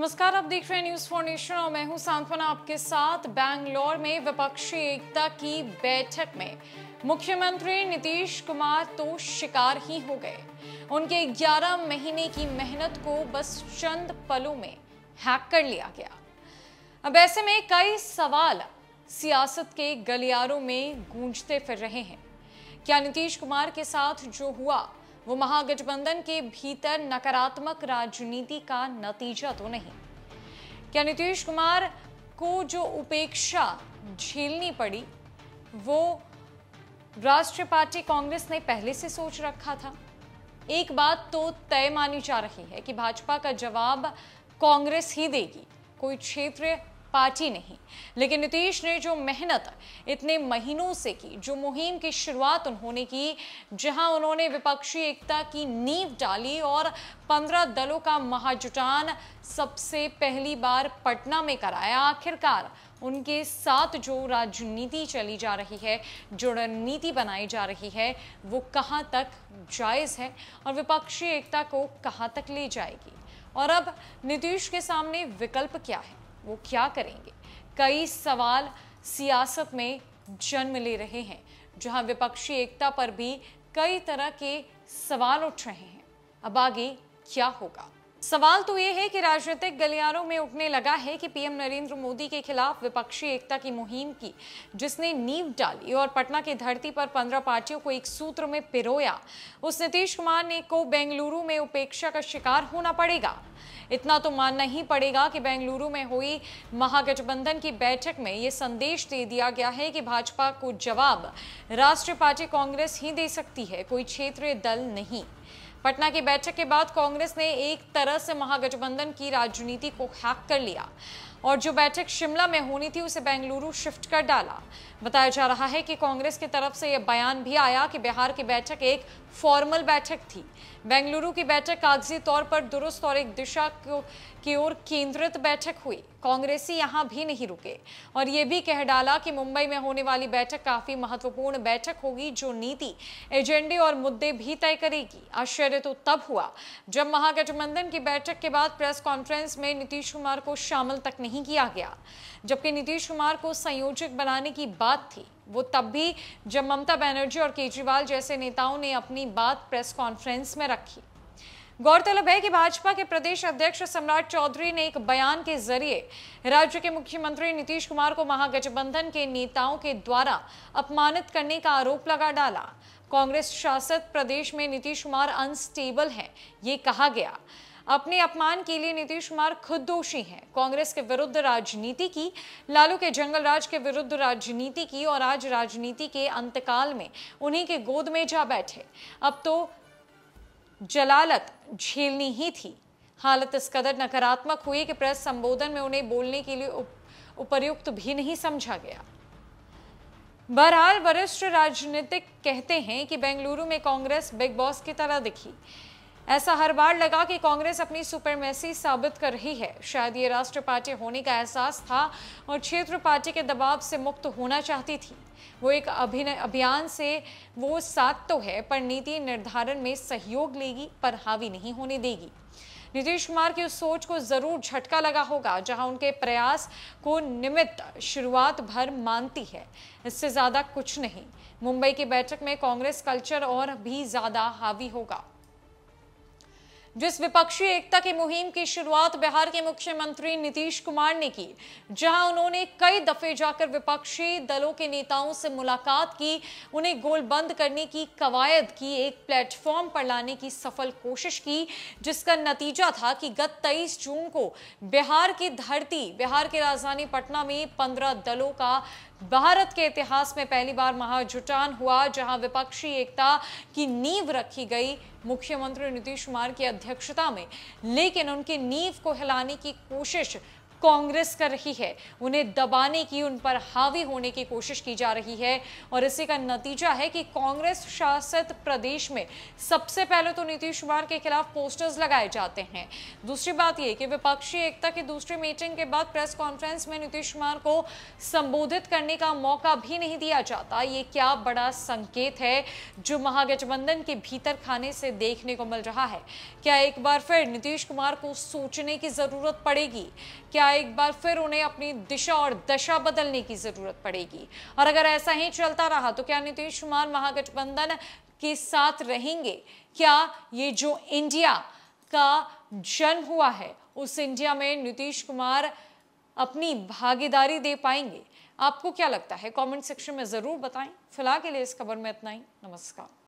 नमस्कार आप देख रहे हैं न्यूज फॉर नेशन और मैं हूं सांत्वना आपके साथ बैंगलोर में विपक्षी एकता की बैठक में मुख्यमंत्री नीतीश कुमार तो शिकार ही हो गए उनके 11 महीने की मेहनत को बस चंद पलों में हैक कर लिया गया अब ऐसे में कई सवाल सियासत के गलियारों में गूंजते फिर रहे हैं क्या नीतीश कुमार के साथ जो हुआ वो महागठबंधन के भीतर नकारात्मक राजनीति का नतीजा तो नहीं क्या नीतीश कुमार को जो उपेक्षा झेलनी पड़ी वो राष्ट्रीय पार्टी कांग्रेस ने पहले से सोच रखा था एक बात तो तय मानी जा रही है कि भाजपा का जवाब कांग्रेस ही देगी कोई क्षेत्रीय पार्टी नहीं लेकिन नीतीश ने जो मेहनत इतने महीनों से की जो मुहिम की शुरुआत उन्होंने की जहां उन्होंने विपक्षी एकता की नींव डाली और पंद्रह दलों का महाजुटान सबसे पहली बार पटना में कराया आखिरकार उनके साथ जो राजनीति चली जा रही है जो रणनीति बनाई जा रही है वो कहाँ तक जायज़ है और विपक्षी एकता को कहाँ तक ले जाएगी और अब नीतीश के सामने विकल्प क्या है वो क्या करेंगे कई सवाल सियासत में जन्म ले रहे हैं जहां विपक्षी एकता पर भी कई तरह के सवाल उठ रहे हैं अब आगे क्या होगा सवाल तो ये है कि राजनीतिक गलियारों में उठने लगा है कि पीएम नरेंद्र मोदी के खिलाफ विपक्षी एकता की मुहिम की जिसने नींव डाली और पटना की धरती पर पंद्रह पार्टियों को एक सूत्र में पिरोया उस नीतीश कुमार ने को बेंगलुरु में उपेक्षा का शिकार होना पड़ेगा इतना तो मानना ही पड़ेगा कि बेंगलुरु में हुई महागठबंधन की बैठक में ये संदेश दे दिया गया है कि भाजपा को जवाब राष्ट्रीय पार्टी कांग्रेस ही दे सकती है कोई क्षेत्रीय दल नहीं पटना की बैठक के बाद कांग्रेस ने एक तरह से महागठबंधन की राजनीति को हैक कर लिया और जो बैठक शिमला में होनी थी उसे बेंगलुरु शिफ्ट कर डाला बताया जा रहा है कि कांग्रेस की तरफ से यह बयान भी आया कि बिहार की बैठक एक फॉर्मल बैठक थी बेंगलुरु की बैठक कागजी तौर पर दुरुस्त और एक दिशा की ओर केंद्रित बैठक हुई कांग्रेसी यहां भी नहीं रुके और यह भी कह डाला कि मुंबई में होने वाली बैठक काफी महत्वपूर्ण बैठक होगी जो नीति एजेंडे और मुद्दे भी तय करेगी आश्चर्य तो तब हुआ जब महागठबंधन की बैठक के बाद प्रेस कॉन्फ्रेंस में नीतीश कुमार को शामिल तक नहीं नहीं किया गया जबकि नीतीश कुमार को संयोजक बनाने की बात थी वो तब भी जब ममता बनर्जी और केजरीवाल जैसे नेताओं ने अपनी बात प्रेस कॉन्फ्रेंस में रखी गौरतलब है कि भाजपा के प्रदेश अध्यक्ष सम्राट चौधरी ने एक बयान के जरिए राज्य के मुख्यमंत्री नीतीश कुमार को महागठबंधन के नेताओं के द्वारा अपमानित करने का आरोप लगा डाला कांग्रेस शासित प्रदेश में नीतीश कुमार अनस्टेबल है ये कहा गया अपने अपमान के लिए नीतीश कुमार खुद दोषी हैं कांग्रेस के विरुद्ध राजनीति की लालू के जंगलराज के विरुद्ध राजनीति की और आज राजनीति के अंतकाल में उन्हीं के गोद में जा बैठे अब तो जलालत झेलनी ही थी हालत इस कदर नकारात्मक हुई कि प्रेस संबोधन में उन्हें बोलने के लिए उप, भी नहीं समझा गया बहरहाल वरिष्ठ राजनीतिक कहते हैं कि बेंगलुरु में कांग्रेस बिग बॉस की तरह दिखी ऐसा हर बार लगा कि कांग्रेस अपनी सुपरमेसी साबित कर रही है शायद ये राष्ट्र पार्टी होने का एहसास था और क्षेत्र पार्टी के दबाव से मुक्त होना चाहती थी वो एक अभिनय अभियान से वो साथ तो है पर नीति निर्धारण में सहयोग लेगी पर हावी नहीं होने देगी नीतीश कुमार की उस सोच को जरूर झटका लगा होगा जहां उनके प्रयास को निमित्त शुरुआत भर मानती है इससे ज्यादा कुछ नहीं मुंबई की बैठक में कांग्रेस कल्चर और भी ज्यादा हावी होगा जिस विपक्षी एकता की मुहिम की शुरुआत बिहार के मुख्यमंत्री नीतीश कुमार ने की जहां उन्होंने कई दफे जाकर विपक्षी दलों के नेताओं से मुलाकात की उन्हें गोलबंद करने की कवायद की एक प्लेटफॉर्म पर लाने की सफल कोशिश की जिसका नतीजा था कि गत तेईस जून को बिहार की धरती बिहार की राजधानी पटना में पंद्रह दलों का भारत के इतिहास में पहली बार महाजुटान हुआ जहां विपक्षी एकता की नींव रखी गई मुख्यमंत्री नीतीश कुमार की अध्यक्षता में लेकिन उनकी नींव को हिलाने की कोशिश कांग्रेस कर रही है उन्हें दबाने की उन पर हावी होने की कोशिश की जा रही है और इसी का नतीजा है कि कांग्रेस शासित प्रदेश में सबसे पहले तो नीतीश कुमार के खिलाफ पोस्टर्स लगाए जाते हैं दूसरी बात यह कि विपक्षी एकता की दूसरी मीटिंग के बाद प्रेस कॉन्फ्रेंस में नीतीश कुमार को संबोधित करने का मौका भी नहीं दिया जाता ये क्या बड़ा संकेत है जो महागठबंधन के भीतर खाने से देखने को मिल रहा है क्या एक बार फिर नीतीश कुमार को सोचने की जरूरत पड़ेगी क्या होगा एक बार फिर उन्हें अपनी दिशा और दशा बदलने की जरूरत पड़ेगी और अगर ऐसा ही चलता रहा तो क्या नीतीश कुमार महागठबंधन के साथ रहेंगे क्या ये जो इंडिया का जन्म हुआ है उस इंडिया में नीतीश कुमार अपनी भागीदारी दे पाएंगे आपको क्या लगता है कमेंट सेक्शन में ज़रूर बताएं फिलहाल के लिए इस खबर में इतना ही नमस्कार